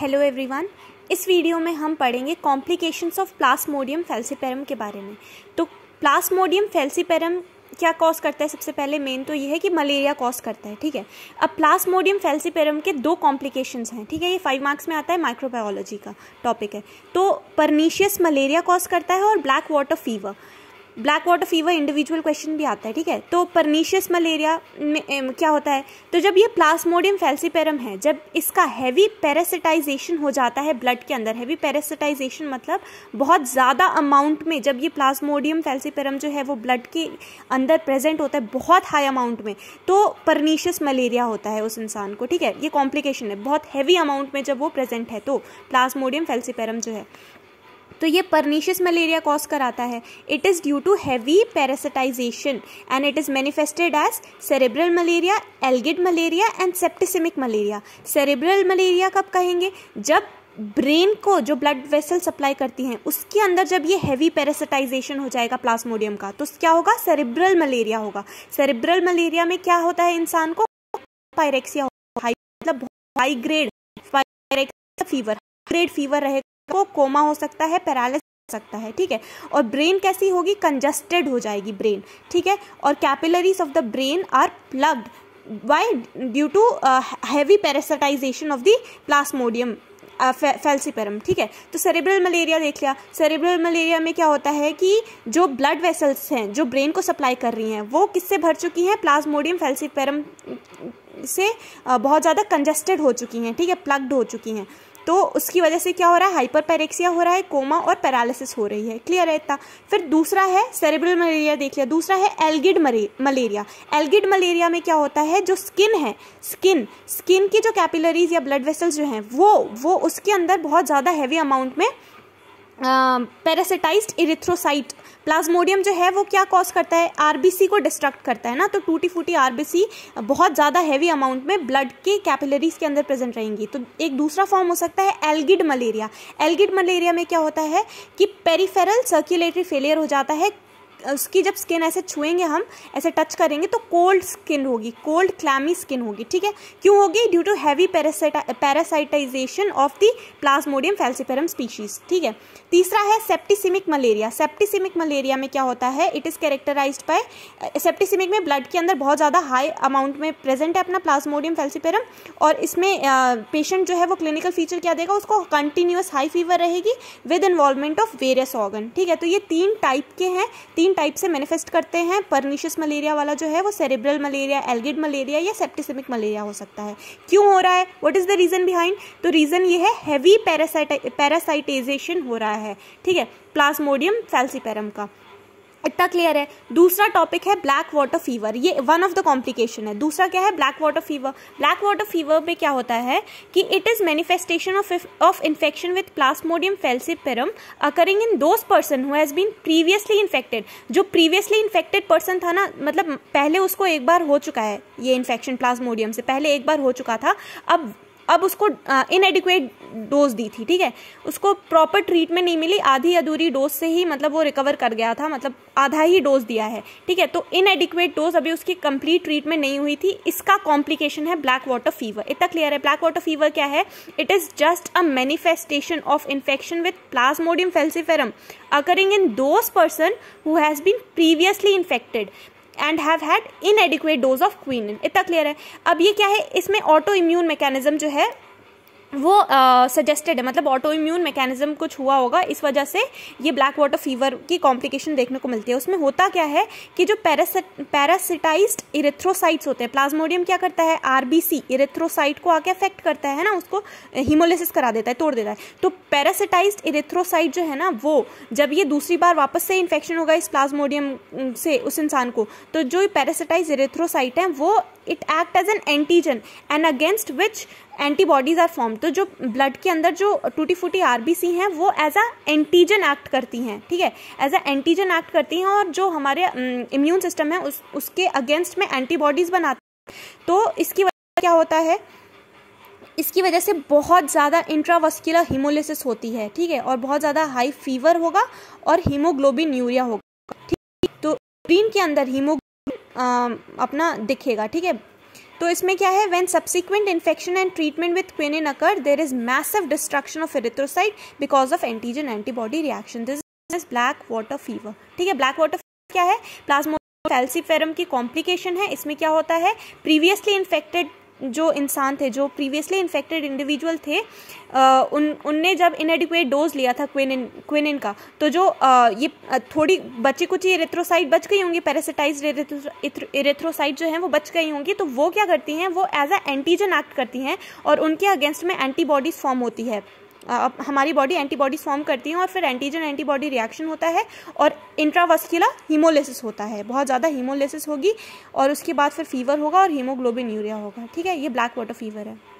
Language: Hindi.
हेलो एवरीवन इस वीडियो में हम पढ़ेंगे कॉम्प्लिकेशंस ऑफ प्लास्मोडियम फेल्सिपेरम के बारे में तो प्लास्मोडियम फेल्सिपेरम क्या कॉज करता है सबसे पहले मेन तो ये है कि मलेरिया कॉज करता है ठीक है अब प्लास्मोडियम फेल्सिपेरम के दो कॉम्प्लिकेशंस हैं ठीक है ये फाइव मार्क्स में आता है माइक्रोबायोलॉजी का टॉपिक है तो परनीशियस मलेरिया कॉज करता है और black water fever black water fever individual question भी आता है ठीक है तो परनीशियस मलेरिया में एम, क्या होता है तो जब ये प्लास्मोडियम फैल्सीपेरम है जब इसका हैवी पैरासिटाइजेशन हो जाता है ब्लड के अंदर हैवी पैरासिटाइजेशन मतलब बहुत ज़्यादा अमाउंट में जब ये प्लास्मोडियम फैल्सीपेरम जो है वो ब्लड के अंदर प्रेजेंट होता है बहुत हाई अमाउंट में तो परनीशियस मलेरिया होता है उस इंसान को ठीक है ये कॉम्प्लिकेशन है बहुत हैवी अमाउंट में जब वो प्रेजेंट है तो प्लास्मोडियम फैल्सीपेरम जो है तो ये परनीशियस मलेरिया कॉज कराता है it is due to heavy parasitization and it is manifested as cerebral malaria algid malaria and septicaemic malaria cerebral malaria कब कहेंगे जब ब्रेन को जो ब्लड वेसल सप्लाई करती हैं उसके अंदर जब ये हैवी पैरासिटाइजेशन हो जाएगा प्लास्मोडियम का तो क्या होगा सेरेब्रल मलेरिया होगा सेरेब्रल मलेरिया में क्या होता है इंसान को पायरेक्सिया मतलब high grade pyrexia fever grade fever रहेगा को कोमा हो सकता है पैरालिस सकता है ठीक है और ब्रेन कैसी होगी कंजस्टेड हो जाएगी ब्रेन ठीक है और capillaries of the brain are plugged by due to heavy parasitization of the plasmodium falciparum ठीक है तो सेरेब्रल मलेरिया देख लिया सेरेब्रल मलेरिया में क्या होता है कि जो ब्लड वेसल्स हैं जो ब्रेन को सप्लाई कर रही हैं वो किससे भर चुकी हैं प्लाज्मोडियम फेल्सीपेरम से uh, बहुत ज़्यादा कंजस्टेड हो चुकी हैं ठीक है प्लग्ड हो चुकी हैं तो उसकी वजह से क्या हो रहा है हाइपर पैरेक्सिया हो रहा है कोमा और पैरालिसिस हो रही है क्लियर है इतना फिर दूसरा है सेरेब्रल मलेरिया देख लिया दूसरा है एल्गिड मलेरिया एल्गिड मलेरिया में क्या होता है जो स्किन है स्किन स्किन की जो कैपिलरीज या ब्लड वेसल्स जो हैं वो वो उसके अंदर बहुत ज़्यादा हैवी अमाउंट में पैरासिटाइज इरिथ्रोसाइट प्लाज्मोडियम जो है वो क्या कॉज करता है आरबीसी को डिस्ट्रक्ट करता है ना तो टूटी फूटी आरबीसी बहुत ज़्यादा हैवी अमाउंट में ब्लड के कैपिलरीज के अंदर प्रेजेंट रहेंगी तो एक दूसरा फॉर्म हो सकता है एल्गिड मलेरिया एल्गिड मलेरिया में क्या होता है कि पेरीफेरल सर्क्यूलेटरी फेलियर हो जाता है उसकी जब स्किन ऐसे छुएंगे हम ऐसे टच करेंगे तो कोल्ड स्किन होगी कोल्ड क्लैमी स्किन होगी ठीक है क्यों होगी due to heavy parasitization of the Plasmodium falciparum species ठीक है तीसरा है सेप्टिसिमिक मलेरिया सेप्टिसिमिक मलेरिया में क्या होता है it is characterize by septicemic में ब्लड के अंदर बहुत ज़्यादा हाई अमाउंट में प्रेजेंट है अपना प्लाज्मोडियम फैल्सिफेरम और इसमें पेशेंट जो है वो क्लिनिकल फीचर क्या देगा उसको कंटिन्यूस हाई फीवर रहेगी with involvement of various organ ठीक है तो ये तीन टाइप के हैं तीन टाइप से मैनिफेस्ट करते हैं परनीशियस मलेरिया वाला जो है वो सेरेब्रल मलेरिया एलगिड मलेरिया या सेप्टिसमिक मलेरिया हो सकता है क्यों हो रहा है what is the reason behind तो रीज़न ये है हैवी पैरासाइट पैरासाइटाइजेशन हो रहा है ठीक है प्लास्मोडियम फैल्सीपेरम का इतना क्लियर है दूसरा टॉपिक है ब्लैक वाटर फीवर ये वन ऑफ द कॉम्प्लिकेशन है दूसरा क्या है black water fever black water fever में क्या होता है कि it is manifestation of of infection with Plasmodium falciparum occurring in those person who has been previously infected जो प्रीवियसली इन्फेक्टेड पर्सन था ना मतलब पहले उसको एक बार हो चुका है ये इन्फेक्शन प्लाज्मोडियम से पहले एक बार हो चुका था अब अब उसको इनएडिकुएट डोज दी थी ठीक है उसको प्रॉपर ट्रीटमेंट नहीं मिली आधी अधूरी डोज से ही मतलब वो रिकवर कर गया था मतलब आधा ही डोज दिया है ठीक है तो इनएडिकुएट डोज अभी उसकी कंप्लीट ट्रीटमेंट नहीं हुई थी इसका कॉम्प्लिकेशन है ब्लैक वाटर फीवर इतना क्लियर है ब्लैक वाटर फीवर क्या है it is just a manifestation of infection with Plasmodium falciparum occurring in those person who has been previously infected and have had inadequate dose of quinine इतना क्लियर है अब ये क्या है इसमें ऑटो इम्यून मैकेनिज्म जो है वो सजेस्टेड uh, है मतलब ऑटो इम्यून मैकेनिज्म कुछ हुआ होगा इस वजह से ये ब्लैक वाटर फीवर की कॉम्प्लिकेशन देखने को मिलती है उसमें होता क्या है कि जो पैरासिटाइज इरेथ्रोसाइट्स होते हैं प्लाज्मोडियम क्या करता है आरबीसी इरेथ्रोसाइट को आके अफेक्ट करता है ना उसको हिमोलिसिस करा देता है तोड़ देता है तो पैरासिटाइज इरेथ्रोसाइट जो है ना वो जब ये दूसरी बार वापस से इन्फेक्शन होगा इस प्लाज्मोडियम से उस इंसान को तो जो पैरासिटाइज इरेथ्रोसाइट है वो it act as an antigen and against which antibodies are form तो जो ब्लड के अंदर जो टूटी फूटी आर हैं वो एज अ एंटीजन एक्ट करती हैं ठीक है एज अ एंटीजन एक्ट करती हैं और जो हमारे इम्यून सिस्टम है उस उसके अगेंस्ट में एंटीबॉडीज़ बनाती तो इसकी वजह क्या होता है इसकी वजह से बहुत ज़्यादा इंट्रावस्कुलर हीमोलिसिस होती है ठीक है और बहुत ज़्यादा हाई फीवर होगा और हीमोग्लोबिन यूरिया होगा ठीक तो ब्रीन के अंदर हीमोग्लोबिन अपना दिखेगा ठीक है तो इसमें क्या है when subsequent infection and treatment with quinine occur there is massive destruction of erythrocyte because of antigen antibody reaction this is black water fever ठीक है ब्लैक वाटर क्या है प्लाज्मो फैल्सीफेरम की कॉम्प्लिकेशन है इसमें क्या होता है प्रीवियसली इन्फेक्टेड जो इंसान थे जो प्रीवियसली इन्फेक्टेड इंडिविजुअल थे आ, उन उनने जब इनएडिकुएट डोज लिया था क्विनिन क्विनिन का तो जो आ, ये थोड़ी बची कुछ इरेथ्रोसाइट बच गई होंगी पैरासिटाइज इरेथ्रोसाइट जो हैं वो बच गई होंगी तो वो क्या करती हैं वो एज अ एंटीजन एक्ट करती हैं और उनके अगेंस्ट में एंटीबॉडीज़ फॉर्म होती है हमारी बॉडी एंटीबॉडीज फॉर्म करती हैं और फिर एंटीजन एंटीबॉडी रिएक्शन होता है और इंट्रावस्कुलर हीमोलिसिस होता है बहुत ज़्यादा हीमोलिसिस होगी और उसके बाद फिर फीवर होगा और हीमोग्लोबिन यूरिया होगा ठीक है ये ब्लैक वाटर फीवर है